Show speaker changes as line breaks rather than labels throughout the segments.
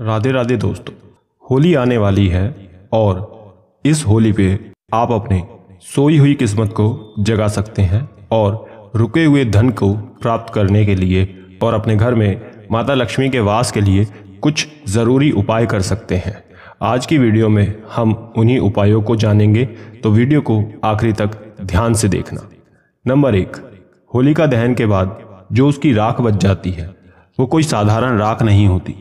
राधे राधे दोस्तों होली आने वाली है और इस होली पे आप अपने सोई हुई किस्मत को जगा सकते हैं और रुके हुए धन को प्राप्त करने के लिए और अपने घर में माता लक्ष्मी के वास के लिए कुछ ज़रूरी उपाय कर सकते हैं आज की वीडियो में हम उन्हीं उपायों को जानेंगे तो वीडियो को आखिरी तक ध्यान से देखना नंबर एक होलिका दहन के बाद जो उसकी राख बच जाती है वो कोई साधारण राख नहीं होती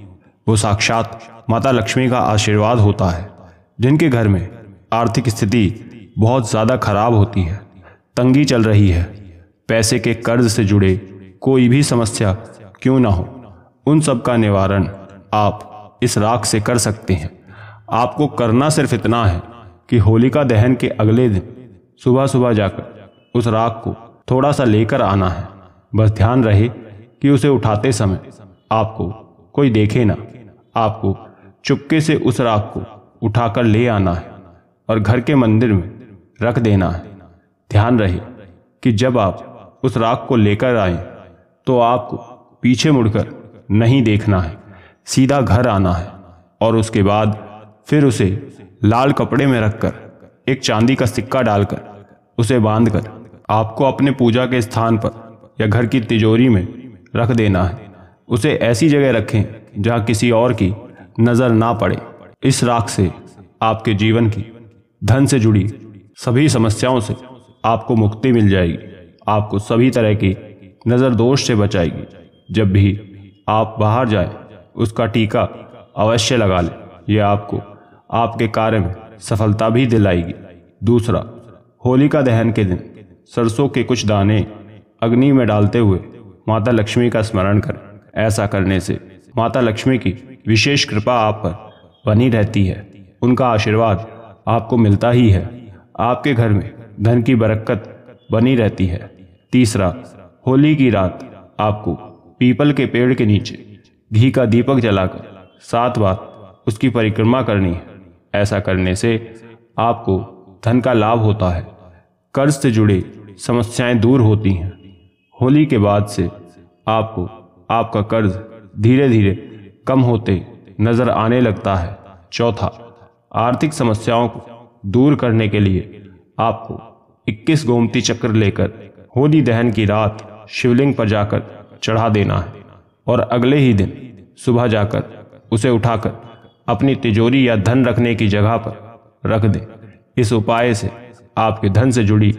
वो साक्षात माता लक्ष्मी का आशीर्वाद होता है जिनके घर में आर्थिक स्थिति बहुत ज़्यादा खराब होती है तंगी चल रही है पैसे के कर्ज से जुड़े कोई भी समस्या क्यों ना हो उन सब का निवारण आप इस राख से कर सकते हैं आपको करना सिर्फ इतना है कि होलिका दहन के अगले दिन सुबह सुबह जाकर उस राख को थोड़ा सा लेकर आना है बस ध्यान रहे कि उसे उठाते समय आपको कोई देखे ना आपको चुपके से उस राख को उठाकर ले आना है और घर के मंदिर में रख देना है ध्यान रहे कि जब आप उस राख को लेकर आए तो आपको पीछे मुड़कर नहीं देखना है सीधा घर आना है और उसके बाद फिर उसे लाल कपड़े में रखकर एक चांदी का सिक्का डालकर उसे बांधकर आपको अपने पूजा के स्थान पर या घर की तिजोरी में रख देना है उसे ऐसी जगह रखें जहाँ किसी और की नजर ना पड़े इस राख से आपके जीवन की धन से जुड़ी सभी समस्याओं से आपको मुक्ति मिल जाएगी आपको सभी तरह की नज़र दोष से बचाएगी जब भी आप बाहर जाए उसका टीका अवश्य लगा लें यह आपको आपके कार्य में सफलता भी दिलाएगी दूसरा होलिका दहन के दिन सरसों के कुछ दाने अग्नि में डालते हुए माता लक्ष्मी का स्मरण करें ऐसा करने से माता लक्ष्मी की विशेष कृपा आप पर बनी रहती है उनका आशीर्वाद आपको मिलता ही है आपके घर में धन की बरकत बनी रहती है तीसरा होली की रात आपको पीपल के पेड़ के नीचे घी का दीपक जलाकर सात बार उसकी परिक्रमा करनी है ऐसा करने से आपको धन का लाभ होता है कर्ज से जुड़ी समस्याएं दूर होती हैं होली के बाद से आपको आपका कर्ज धीरे धीरे कम होते नजर आने लगता है चौथा आर्थिक समस्याओं को दूर करने के लिए आपको 21 गोमती चक्र लेकर होली दहन की रात शिवलिंग पर जाकर चढ़ा देना है और अगले ही दिन सुबह जाकर उसे उठाकर अपनी तिजोरी या धन रखने की जगह पर रख दें इस उपाय से आपके धन से जुड़ी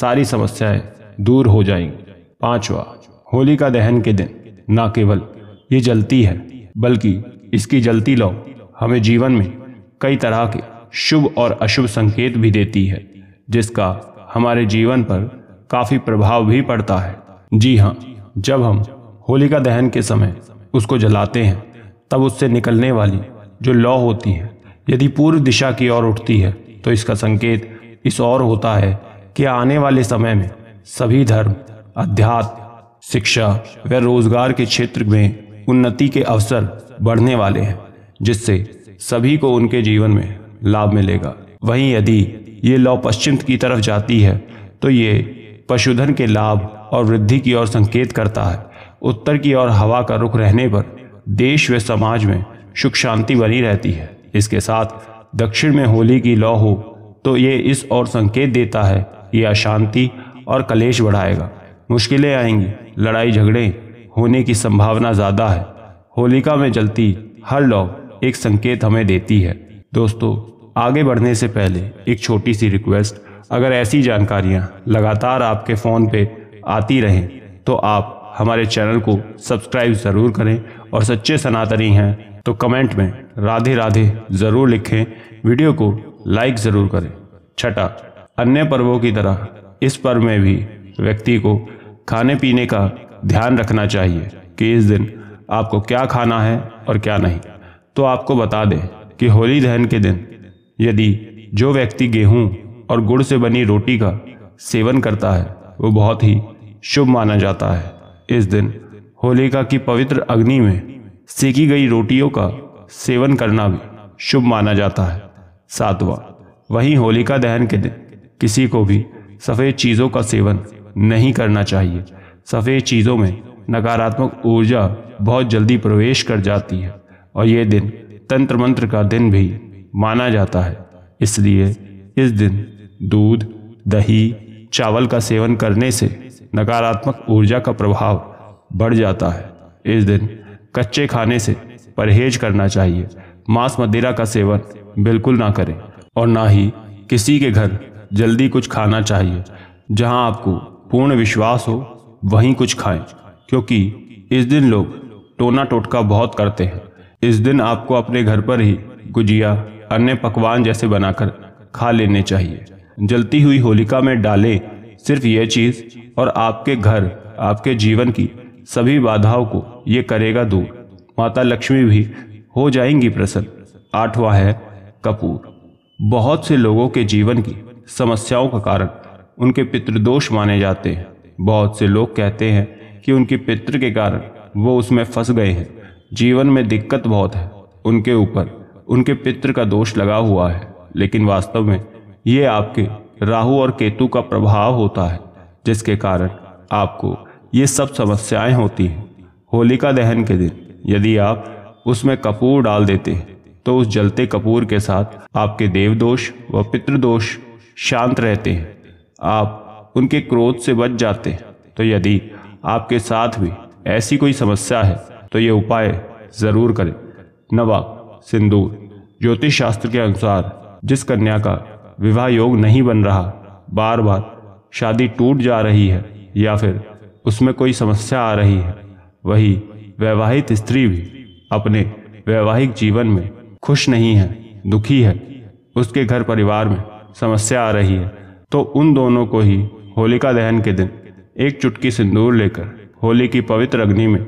सारी समस्याएं दूर हो जाएंगी पांचवा होली का दहन के दिन न केवल ये जलती है बल्कि इसकी जलती लौ हमें जीवन में कई तरह के शुभ और अशुभ संकेत भी देती है जिसका हमारे जीवन पर काफी प्रभाव भी पड़ता है जी हाँ जब हम होलिका दहन के समय उसको जलाते हैं तब उससे निकलने वाली जो लौ होती है यदि पूर्व दिशा की ओर उठती है तो इसका संकेत इस ओर होता है कि आने वाले समय में सभी धर्म अध्यात्म शिक्षा व रोजगार के क्षेत्र में उन्नति के अवसर बढ़ने वाले हैं जिससे सभी को उनके जीवन में लाभ मिलेगा वहीं यदि ये लौ पश्चिम की तरफ जाती है तो ये पशुधन के लाभ और वृद्धि की ओर संकेत करता है उत्तर की ओर हवा का रुख रहने पर देश व समाज में सुख शांति बनी रहती है इसके साथ दक्षिण में होली की लौ हो तो ये इस ओर संकेत देता है कि अशांति और कलेश बढ़ाएगा मुश्किलें आएंगी लड़ाई झगड़े होने की संभावना ज़्यादा है होलिका में जलती हर लौ एक संकेत हमें देती है दोस्तों आगे बढ़ने से पहले एक छोटी सी रिक्वेस्ट अगर ऐसी जानकारियाँ लगातार आपके फ़ोन पे आती रहें तो आप हमारे चैनल को सब्सक्राइब ज़रूर करें और सच्चे सनातनी हैं तो कमेंट में राधे राधे ज़रूर लिखें वीडियो को लाइक ज़रूर करें छठा अन्य पर्वों की तरह इस पर्व में भी व्यक्ति को खाने पीने का ध्यान रखना चाहिए कि इस दिन आपको क्या खाना है और क्या नहीं तो आपको बता दें कि होली दहन के दिन यदि जो व्यक्ति गेहूं और गुड़ से बनी रोटी का सेवन करता है वो बहुत ही शुभ माना जाता है इस दिन होलिका की पवित्र अग्नि में सेकी गई रोटियों का सेवन करना भी शुभ माना जाता है सातवां वहीं होलिका दहन के दिन किसी को भी सफ़ेद चीज़ों का सेवन नहीं करना चाहिए सफ़ेद चीज़ों में नकारात्मक ऊर्जा बहुत जल्दी प्रवेश कर जाती है और ये दिन तंत्र मंत्र का दिन भी माना जाता है इसलिए इस दिन दूध दही चावल का सेवन करने से नकारात्मक ऊर्जा का प्रभाव बढ़ जाता है इस दिन कच्चे खाने से परहेज करना चाहिए मांस मदिरा का सेवन बिल्कुल ना करें और ना ही किसी के घर जल्दी कुछ खाना चाहिए जहां आपको पूर्ण विश्वास हो वहीं कुछ खाएं क्योंकि इस दिन लोग टोना टोटका बहुत करते हैं इस दिन आपको अपने घर पर ही गुजिया अन्य पकवान जैसे बनाकर खा लेने चाहिए जलती हुई होलिका में डालें सिर्फ यह चीज और आपके घर आपके जीवन की सभी बाधाओं को ये करेगा दूर माता लक्ष्मी भी हो जाएंगी प्रसन्न आठवां है कपूर बहुत से लोगों के जीवन की समस्याओं का कारण उनके पितृदोष माने जाते हैं बहुत से लोग कहते हैं कि उनके पितृ के कारण वो उसमें फंस गए हैं जीवन में दिक्कत बहुत है उनके ऊपर उनके पितृ का दोष लगा हुआ है लेकिन वास्तव में ये आपके राहु और केतु का प्रभाव होता है जिसके कारण आपको ये सब समस्याएं होती हैं होलिका दहन के दिन यदि आप उसमें कपूर डाल देते हैं तो उस जलते कपूर के साथ आपके देवदोष व पितृदोष शांत रहते हैं आप उनके क्रोध से बच जाते तो यदि आपके साथ भी ऐसी कोई समस्या है तो ये उपाय जरूर करें नवा सिंदूर ज्योतिष शास्त्र के अनुसार जिस कन्या का विवाह योग नहीं बन रहा बार बार शादी टूट जा रही है या फिर उसमें कोई समस्या आ रही है वही वैवाहिक स्त्री भी अपने वैवाहिक जीवन में खुश नहीं है दुखी है उसके घर परिवार में समस्या आ रही है तो उन दोनों को ही होलिका दहन के दिन एक चुटकी सिंदूर लेकर होली की पवित्र अग्नि में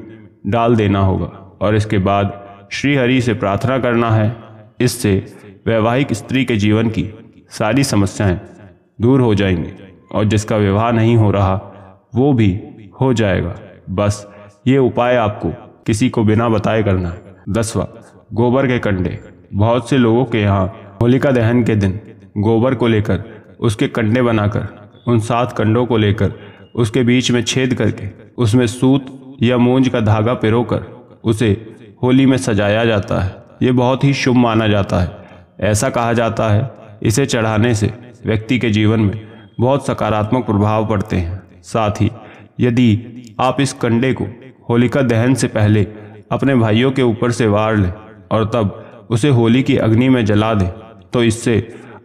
डाल देना होगा और इसके बाद श्री हरि से प्रार्थना करना है इससे वैवाहिक स्त्री के जीवन की सारी समस्याएं दूर हो जाएंगी और जिसका विवाह नहीं हो रहा वो भी हो जाएगा बस ये उपाय आपको किसी को बिना बताए करना है दसवा गोबर के कंडे बहुत से लोगों के यहाँ होलिका दहन के दिन गोबर को लेकर उसके कंडे बनाकर उन सात कंडों को लेकर उसके बीच में छेद करके उसमें सूत या मूंज का धागा पिरोकर उसे होली में सजाया जाता है ये बहुत ही शुभ माना जाता है ऐसा कहा जाता है इसे चढ़ाने से व्यक्ति के जीवन में बहुत सकारात्मक प्रभाव पड़ते हैं साथ ही यदि आप इस कंडे को होलिका दहन से पहले अपने भाइयों के ऊपर से वार लें और तब उसे होली की अग्नि में जला दें तो इससे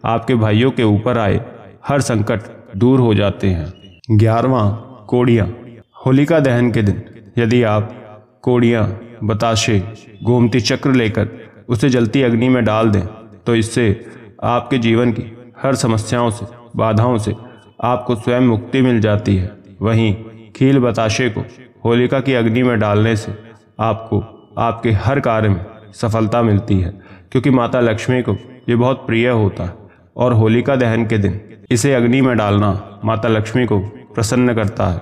आपके भाइयों के ऊपर आए हर संकट दूर हो जाते हैं ग्यारहवा कोड़िया होलिका दहन के दिन यदि आप कोड़िया बताशे घूमती चक्र लेकर उसे जलती अग्नि में डाल दें तो इससे आपके जीवन की हर समस्याओं से बाधाओं से आपको स्वयं मुक्ति मिल जाती है वहीं खील बताशे को होलिका की अग्नि में डालने से आपको आपके हर कार्य में सफलता मिलती है क्योंकि माता लक्ष्मी को ये बहुत प्रिय होता है और होलिका दहन के दिन इसे अग्नि में डालना माता लक्ष्मी को प्रसन्न करता है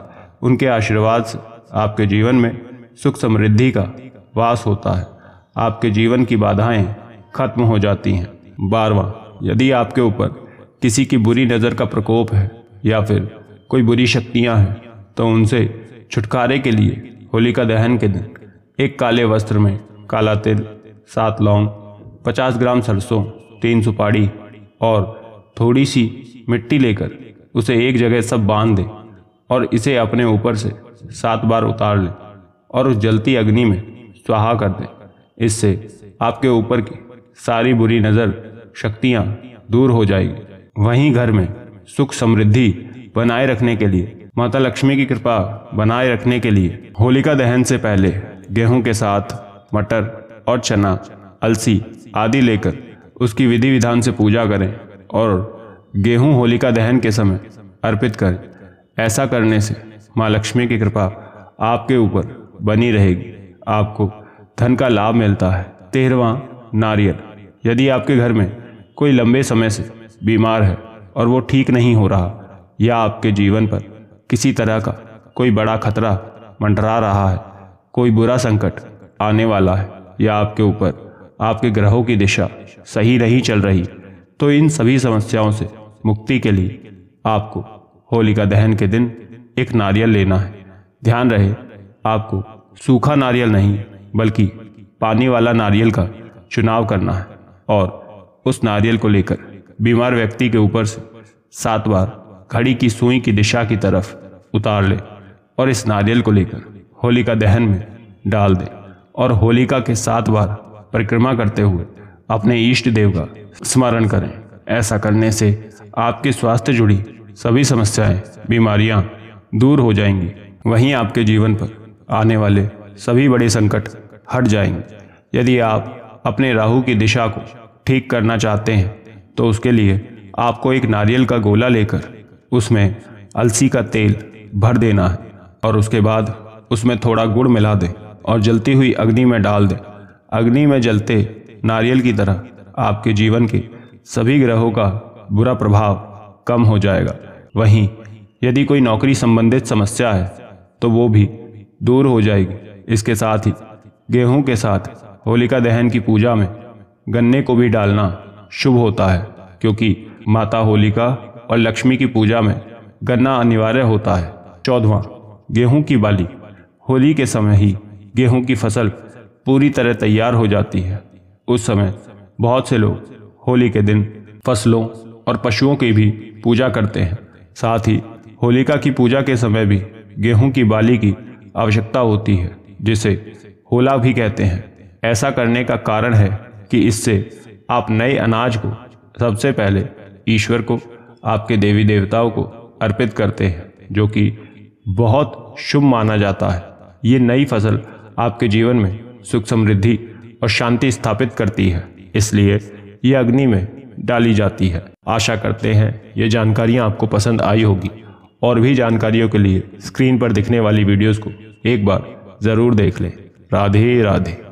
उनके आशीर्वाद से आपके जीवन में सुख समृद्धि का वास होता है आपके जीवन की बाधाएं खत्म हो जाती हैं बारवा यदि आपके ऊपर किसी की बुरी नज़र का प्रकोप है या फिर कोई बुरी शक्तियां हैं तो उनसे छुटकारे के लिए होलिका दहन के दिन एक काले वस्त्र में काला तिल सात लौंग पचास ग्राम सरसों तीन सुपाड़ी और थोड़ी सी मिट्टी लेकर उसे एक जगह सब बांध दे और इसे अपने ऊपर से सात बार उतार लें और उस जलती अग्नि में स्वाहा कर दें इससे आपके ऊपर की सारी बुरी नज़र शक्तियाँ दूर हो जाएगी वहीं घर में सुख समृद्धि बनाए रखने के लिए माता लक्ष्मी की कृपा बनाए रखने के लिए होलिका दहन से पहले गेहूं के साथ मटर और चना अलसी आदि लेकर उसकी विधि विधान से पूजा करें और गेहूं होलिका दहन के समय अर्पित करें ऐसा करने से माँ लक्ष्मी की कृपा आपके ऊपर बनी रहेगी आपको धन का लाभ मिलता है तेरवा नारियल यदि आपके घर में कोई लंबे समय से बीमार है और वो ठीक नहीं हो रहा या आपके जीवन पर किसी तरह का कोई बड़ा खतरा मंडरा रहा है कोई बुरा संकट आने वाला है या आपके ऊपर आपके ग्रहों की दिशा सही नहीं चल रही तो इन सभी समस्याओं से मुक्ति के लिए आपको होलिका दहन के दिन एक नारियल लेना है ध्यान रहे आपको सूखा नारियल नहीं बल्कि पानी वाला नारियल का चुनाव करना है और उस नारियल को लेकर बीमार व्यक्ति के ऊपर से सात बार घड़ी की सुई की दिशा की तरफ उतार ले और इस नारियल को लेकर होलिका दहन में डाल दे और होलिका के सात बार परिक्रमा करते हुए अपने इष्ट देव का स्मरण करें ऐसा करने से आपके स्वास्थ्य जुड़ी सभी समस्याएं बीमारियां दूर हो जाएंगी वहीं आपके जीवन पर आने वाले सभी बड़े संकट हट जाएंगे यदि आप अपने राहु की दिशा को ठीक करना चाहते हैं तो उसके लिए आपको एक नारियल का गोला लेकर उसमें अलसी का तेल भर देना है और उसके बाद उसमें थोड़ा गुड़ मिला दें और जलती हुई अग्नि में डाल दें अग्नि में जलते नारियल की तरह आपके जीवन के सभी ग्रहों का बुरा प्रभाव कम हो जाएगा वहीं यदि कोई नौकरी संबंधित समस्या है तो वो भी दूर हो जाएगी इसके साथ ही गेहूं के साथ होलिका दहन की पूजा में गन्ने को भी डालना शुभ होता है क्योंकि माता होलिका और लक्ष्मी की पूजा में गन्ना अनिवार्य होता है चौदवा गेहूं की बाली होली के समय ही गेहूं की फसल पूरी तरह तैयार हो जाती है उस समय बहुत से लोग होली के दिन फसलों और पशुओं की भी पूजा करते हैं साथ ही होलिका की पूजा के समय भी गेहूं की बाली की आवश्यकता होती है जिसे होला भी कहते हैं ऐसा करने का कारण है कि इससे आप नए अनाज को सबसे पहले ईश्वर को आपके देवी देवताओं को अर्पित करते हैं जो कि बहुत शुभ माना जाता है ये नई फसल आपके जीवन में सुख समृद्धि और शांति स्थापित करती है इसलिए ये अग्नि में डाली जाती है आशा करते हैं ये जानकारियाँ आपको पसंद आई होगी और भी जानकारियों के लिए स्क्रीन पर दिखने वाली वीडियोस को एक बार ज़रूर देख लें राधे राधे